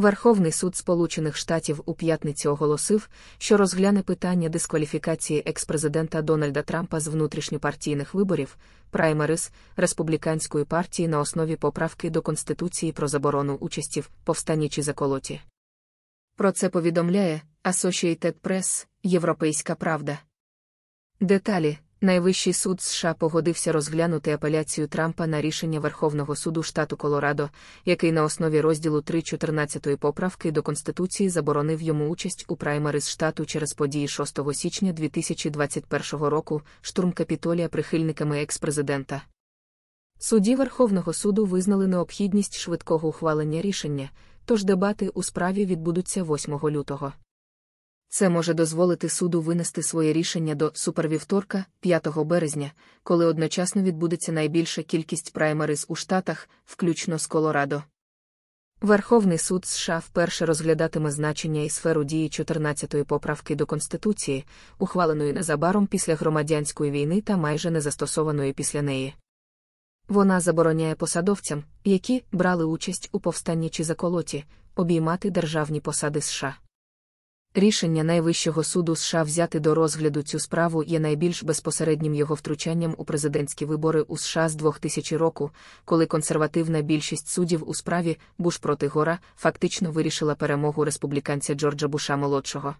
Верховний суд Сполучених Штатів у п'ятницю оголосив, що розгляне питання дискваліфікації експрезидента Дональда Трампа з внутрішньопартійних виборів, праймерис республіканської партії на основі поправки до Конституції про заборону участі в повстанні чи заколоті. Про це повідомляє Associated Press, Європейська Правда. Деталі Найвищий суд США погодився розглянути апеляцію Трампа на рішення Верховного суду штату Колорадо, який на основі розділу 3.14 поправки до Конституції заборонив йому участь у праймарис штату через події 6 січня 2021 року, штурм капітолія прихильниками експрезидента. Судді Верховного суду визнали необхідність швидкого ухвалення рішення, тож дебати у справі відбудуться 8 лютого. Це може дозволити суду винести своє рішення до супервівторка, 5 березня, коли одночасно відбудеться найбільша кількість праймериз у Штатах, включно з Колорадо. Верховний суд США вперше розглядатиме значення і сферу дії 14-ї поправки до Конституції, ухваленої незабаром після громадянської війни та майже не застосованої після неї. Вона забороняє посадовцям, які брали участь у повстанні чи заколоті, обіймати державні посади США. Рішення найвищого суду США взяти до розгляду цю справу є найбільш безпосереднім його втручанням у президентські вибори у США з 2000 року, коли консервативна більшість суддів у справі Буш проти Гора фактично вирішила перемогу республіканця Джорджа Буша молодшого.